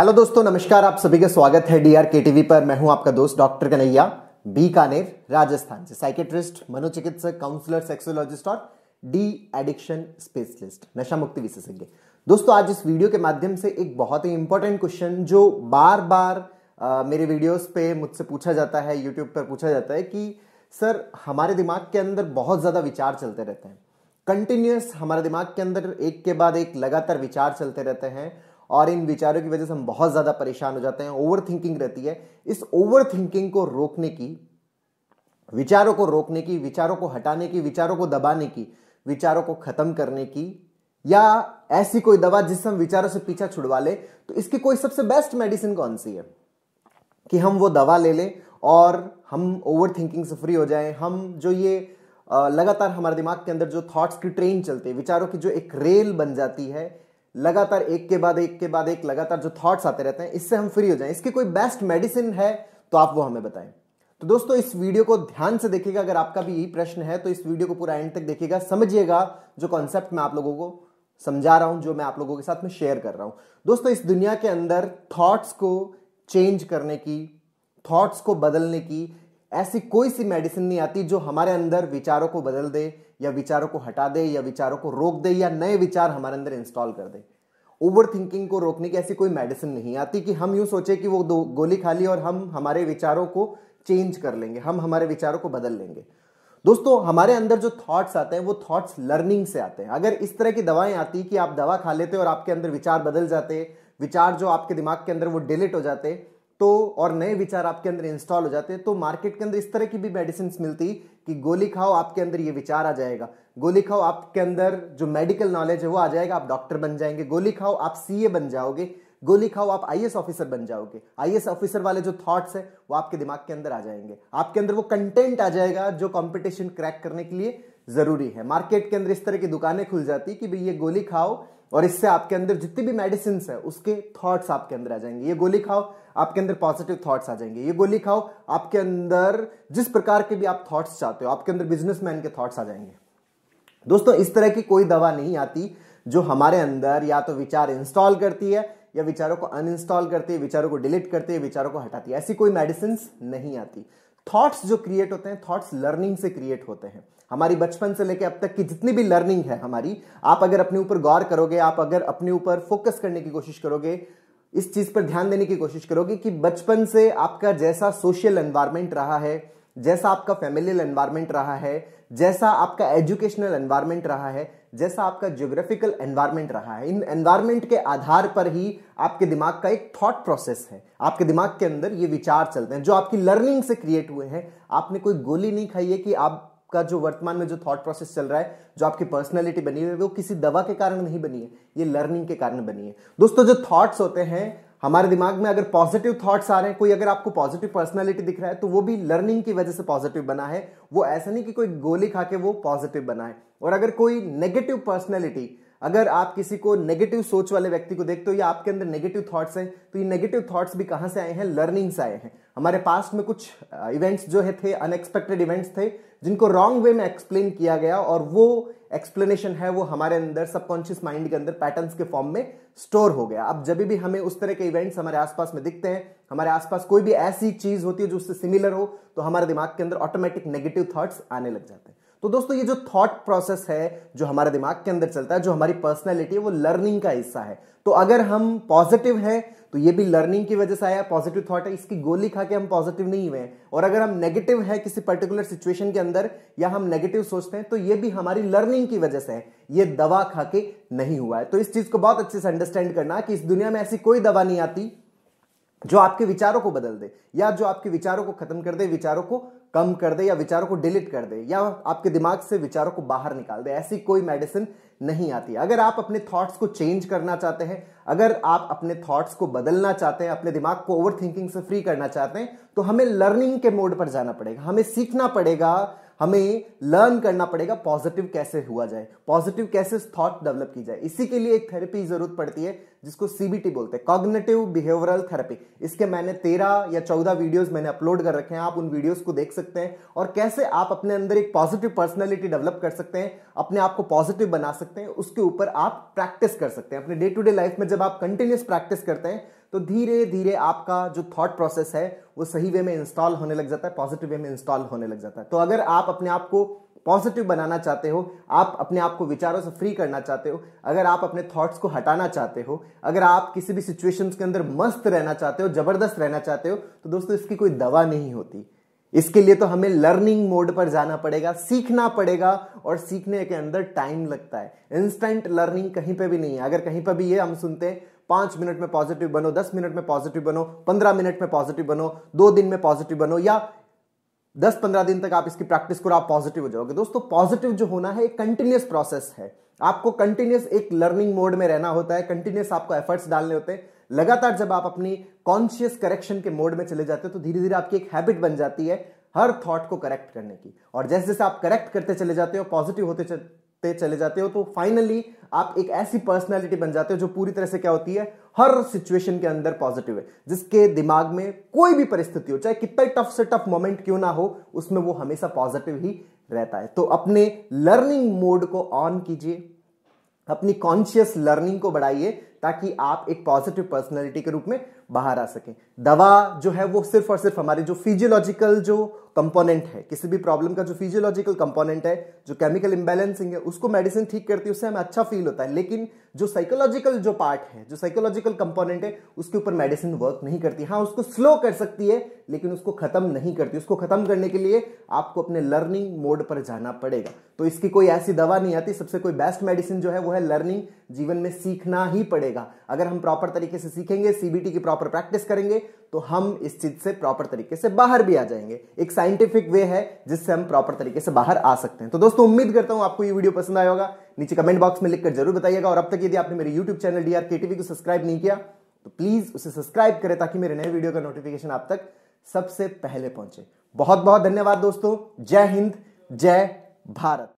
hello दोस्तों नमस्कार आप सभी का स्वागत है डीआर के टीवी पर मैं हूं आपका दोस्त डॉक्टर कन्हैया बीकानेर राजस्थान से साइकेट्रिस्ट मनोचिकित्सक काउंसलर सेक्सोलॉजिस्ट और डी एडिक्शन स्पेशलिस्ट नशा मुक्ति विशेषज्ञ दोस्तों आज इस वीडियो के माध्यम से एक बहुत ही इंपॉर्टेंट क्वेश्चन जो बार बार आ, मेरे वीडियोस पे मुझसे पूछा जाता है यूट्यूब पर पूछा जाता है कि सर हमारे दिमाग के अंदर बहुत ज़्यादा विचार चलते रहते हैं कंटिन्यूस हमारे दिमाग के अंदर एक के बाद एक लगातार विचार चलते रहते हैं और इन विचारों की वजह से हम बहुत ज़्यादा परेशान हो जाते हैं ओवर थिंकिंग रहती है इस ओवर थिंकिंग को रोकने की विचारों को रोकने की विचारों को हटाने की विचारों को दबाने की विचारों को खत्म करने की या ऐसी कोई दवा जिससे हम विचारों से पीछा छुड़वा ले तो इसकी कोई सबसे बेस्ट मेडिसिन कौन सी है कि हम वो दवा ले लें और हम ओवर थिंकिंग से फ्री हो जाएं हम जो ये लगातार हमारे दिमाग के अंदर जो थॉट्स की ट्रेन चलती है विचारों की जो एक रेल बन जाती है लगातार एक के बाद एक के बाद एक लगातार जो थॉट्स आते रहते हैं इससे हम फ्री हो जाएं इसकी कोई बेस्ट मेडिसिन है तो आप वो हमें बताएं तो दोस्तों इस वीडियो को ध्यान से देखिएगा अगर आपका भी यही प्रश्न है तो इस वीडियो को पूरा एंड तक देखिएगा समझिएगा जो कॉन्सेप्ट मैं आप लोगों को समझा रहा हूं जो मैं आप लोगों के साथ में शेयर कर रहा हूं दोस्तों इस दुनिया के अंदर थॉट्स को चेंज करने की थॉट्स को बदलने की ऐसी कोई सी मेडिसिन नहीं आती जो हमारे अंदर विचारों को बदल दे या विचारों को हटा दे या विचारों को रोक दे या नए विचार हमारे अंदर इंस्टॉल कर दे ओवर थिंकिंग को रोकने की ऐसी कोई मेडिसिन नहीं आती कि हम यूं सोचे कि वो दो गोली खा ली और हम हमारे विचारों को चेंज कर लेंगे हम हमारे विचारों को बदल लेंगे दोस्तों हमारे अंदर जो थॉट्स आते हैं वो थॉट्स लर्निंग से आते हैं अगर इस तरह की दवाएं आती कि आप दवा खा लेते और आपके अंदर विचार बदल जाते विचार जो आपके दिमाग के अंदर वो डिलीट हो जाते तो और नए विचार आपके अंदर इंस्टॉल हो जाते हैं तो मार्केट के अंदर इस तरह की भी मेडिसिन मिलती कि गोली खाओ आपके अंदर ये विचार आ जाएगा गोली खाओ आपके अंदर जो मेडिकल नॉलेज है वो आ जाएगा आप डॉक्टर बन जाएंगे गोली खाओ आप सीए बन जाओगे गोली खाओ आप आईएएस ऑफिसर बन जाओगे आईएएस ऑफिसर वाले जो थॉट्स है वो आपके दिमाग के अंदर आ जाएंगे आपके अंदर वो कंटेंट आ जाएगा जो कंपटीशन क्रैक करने के लिए जरूरी है मार्केट के अंदर इस तरह की दुकानें खुल जाती कि भाई ये गोली खाओ और इससे आपके अंदर जितनी भी मेडिसिन है उसके थॉट्स आपके अंदर आ जाएंगे ये गोली खाओ आपके अंदर पॉजिटिव थॉट्स आ जाएंगे ये गोली खाओ आपके अंदर जिस प्रकार के भी आप थॉट्स चाहते हो आपके अंदर बिजनेसमैन के थॉट्स आ जाएंगे दोस्तों इस तरह की कोई दवा नहीं आती जो हमारे अंदर या तो विचार इंस्टॉल करती है या विचारों को अनइंस्टॉल करती है विचारों को डिलीट करती है विचारों को हटाती है ऐसी कोई मेडिसिन नहीं आती थॉट्स जो क्रिएट होते हैं थॉट्स लर्निंग से क्रिएट होते हैं हमारी बचपन से लेकर अब तक की जितनी भी लर्निंग है हमारी आप अगर अपने ऊपर गौर करोगे आप अगर अपने ऊपर फोकस करने की कोशिश करोगे इस चीज पर ध्यान देने की कोशिश करोगे कि बचपन से आपका जैसा सोशल एनवायरमेंट रहा है जैसा आपका फैमिलियल एनवायरनमेंट रहा है जैसा आपका एजुकेशनल एनवायरनमेंट रहा है जैसा आपका ज्योग्राफिकल एनवायरनमेंट रहा है इन एनवायरनमेंट के आधार पर ही आपके दिमाग का एक थॉट प्रोसेस है आपके दिमाग के अंदर ये विचार चलते हैं जो आपकी लर्निंग से क्रिएट हुए हैं आपने कोई गोली नहीं खाई है कि आप का जो वर्तमान में जो थॉट प्रोसेस चल रहा है जो आपकी पर्सनैलिटी बनी हुई है वो किसी दवा के कारण नहीं बनी है ये लर्निंग के कारण बनी है दोस्तों जो थॉट्स होते हैं हमारे दिमाग में अगर पॉजिटिव थॉट्स आ रहे हैं कोई अगर आपको पॉजिटिव पर्सनालिटी दिख रहा है तो वो भी लर्निंग की वजह से पॉजिटिव बना है वो ऐसा नहीं कि कोई गोली खा के वो पॉजिटिव बना है और अगर कोई नेगेटिव पर्सनैलिटी अगर आप किसी को नेगेटिव सोच वाले व्यक्ति को देखते हो या आपके अंदर नेगेटिव थॉट्स हैं तो ये नेगेटिव थॉट्स भी कहाँ से आए हैं लर्निंग से आए हैं हमारे पास्ट में कुछ इवेंट्स uh, जो है थे अनएक्सपेक्टेड इवेंट्स थे जिनको रॉन्ग वे में एक्सप्लेन किया गया और वो एक्सप्लेनेशन है वो हमारे अंदर सबकॉन्शियस माइंड के अंदर पैटर्न्स के फॉर्म में स्टोर हो गया अब जब भी हमें उस तरह के इवेंट्स हमारे आसपास में दिखते हैं हमारे आसपास कोई भी ऐसी चीज होती है जो उससे सिमिलर हो तो हमारे दिमाग के अंदर ऑटोमेटिक नेगेटिव थॉट्स आने लग जाते हैं तो दोस्तों ये जो थॉट प्रोसेस है जो हमारे दिमाग के अंदर चलता है जो हमारी पर्सनैलिटी है वो लर्निंग का हिस्सा है तो अगर हम पॉजिटिव हैं तो ये भी लर्निंग की वजह से आया पॉजिटिव थॉट है इसकी गोली खा के हम पॉजिटिव नहीं हुए और अगर हम नेगेटिव है किसी पर्टिकुलर सिचुएशन के अंदर या हम नेगेटिव सोचते हैं तो ये भी हमारी लर्निंग की वजह से है ये दवा खा के नहीं हुआ है तो इस चीज को बहुत अच्छे से अंडरस्टैंड करना कि इस दुनिया में ऐसी कोई दवा नहीं आती जो आपके विचारों को बदल दे या जो आपके विचारों को खत्म कर दे विचारों को कम कर दे या विचारों को डिलीट कर दे या आपके दिमाग से विचारों को बाहर निकाल दे ऐसी कोई मेडिसिन नहीं आती अगर आप अपने थॉट्स को चेंज करना चाहते हैं अगर आप अपने थॉट्स को बदलना चाहते हैं अपने दिमाग को ओवर थिंकिंग से फ्री करना चाहते हैं तो हमें लर्निंग के मोड पर जाना पड़ेगा हमें सीखना पड़ेगा हमें लर्न करना पड़ेगा पॉजिटिव कैसे हुआ जाए पॉजिटिव कैसे थॉट डेवलप की जाए इसी के लिए एक थेरेपी जरूरत पड़ती है जिसको सीबीटी बोलते हैं कॉग्नेटिव बिहेवियरल थेरेपी इसके मैंने तेरह या चौदह वीडियोस मैंने अपलोड कर रखे हैं आप उन वीडियोस को देख सकते हैं और कैसे आप अपने अंदर एक पॉजिटिव पर्सनैलिटी डेवलप कर सकते हैं अपने आप को पॉजिटिव बना सकते हैं उसके ऊपर आप प्रैक्टिस कर सकते हैं अपने डे टू डे लाइफ में जब आप कंटिन्यूस प्रैक्टिस करते हैं तो धीरे धीरे आपका जो थॉट प्रोसेस है वो सही वे में इंस्टॉल होने लग जाता है पॉजिटिव वे में इंस्टॉल होने लग जाता है तो अगर आप अपने आप को पॉजिटिव बनाना चाहते हो आप अपने आप को विचारों से फ्री करना चाहते हो अगर आप अपने थॉट्स को हटाना चाहते हो अगर आप किसी भी सिचुएशन के अंदर मस्त रहना चाहते हो जबरदस्त रहना चाहते हो तो दोस्तों इसकी कोई दवा नहीं होती इसके लिए तो हमें लर्निंग मोड पर जाना पड़ेगा सीखना पड़ेगा और सीखने के अंदर टाइम लगता है इंस्टेंट लर्निंग कहीं पर भी नहीं है अगर कहीं पर भी ये हम सुनते हैं पांच मिनट में पॉजिटिव बनो दस मिनट में पॉजिटिव बनो पंद्रह मिनट में पॉजिटिव बनो दो दिन में पॉजिटिव बनो या दस पंद्रह दिन तक आप इसकी प्रैक्टिस करो आप पॉजिटिव हो जाओगे दोस्तों पॉजिटिव जो होना है एक कंटिन्यूस प्रोसेस है आपको कंटिन्यूस एक लर्निंग मोड में रहना होता है कंटिन्यूस आपको एफर्ट्स डालने होते हैं लगातार जब आप अपनी कॉन्शियस करेक्शन के मोड में चले जाते हैं तो धीरे धीरे आपकी एक हैबिट बन जाती है हर थॉट को करेक्ट करने की और जैसे जैसे आप करेक्ट करते चले जाते हो पॉजिटिव होते बढ़ते चले जाते हो तो फाइनली आप एक ऐसी पर्सनैलिटी बन जाते हो जो पूरी तरह से क्या होती है हर सिचुएशन के अंदर पॉजिटिव है जिसके दिमाग में कोई भी परिस्थिति हो चाहे कितना टफ से टफ मोमेंट क्यों ना हो उसमें वो हमेशा पॉजिटिव ही रहता है तो अपने लर्निंग मोड को ऑन कीजिए अपनी कॉन्शियस लर्निंग को बढ़ाइए ताकि आप एक पॉजिटिव पर्सनैलिटी के रूप में बाहर आ सकें दवा जो है वो सिर्फ और सिर्फ हमारे जो फिजियोलॉजिकल जो कंपोनेंट है किसी भी प्रॉब्लम का जो फिजियोलॉजिकल कंपोनेंट है जो केमिकल इंबैलेंसिंग है उसको मेडिसिन ठीक करती है उससे हमें अच्छा फील होता है लेकिन जो साइकोलॉजिकल जो पार्ट है जो साइकोलॉजिकल कंपोनेंट है उसके ऊपर मेडिसिन वर्क नहीं करती हाँ उसको स्लो कर सकती है लेकिन उसको खत्म नहीं करती उसको खत्म करने के लिए आपको अपने लर्निंग मोड पर जाना पड़ेगा तो इसकी कोई ऐसी दवा नहीं आती सबसे कोई बेस्ट मेडिसिन जो है वो है लर्निंग जीवन में सीखना ही पड़ेगा पड़ेगा अगर हम प्रॉपर तरीके से सीखेंगे सीबीटी की प्रॉपर प्रैक्टिस करेंगे तो हम इस चीज से प्रॉपर तरीके से बाहर भी आ जाएंगे एक साइंटिफिक वे है जिससे हम प्रॉपर तरीके से बाहर आ सकते हैं तो दोस्तों उम्मीद करता हूं आपको ये वीडियो पसंद आया होगा नीचे कमेंट बॉक्स में लिखकर जरूर बताइएगा और अब तक यदि आपने मेरे यूट्यूब चैनल डी आर को सब्सक्राइब नहीं किया तो प्लीज उसे सब्सक्राइब करें ताकि मेरे नए वीडियो का नोटिफिकेशन आप तक सबसे पहले पहुंचे बहुत बहुत धन्यवाद दोस्तों जय हिंद जय भारत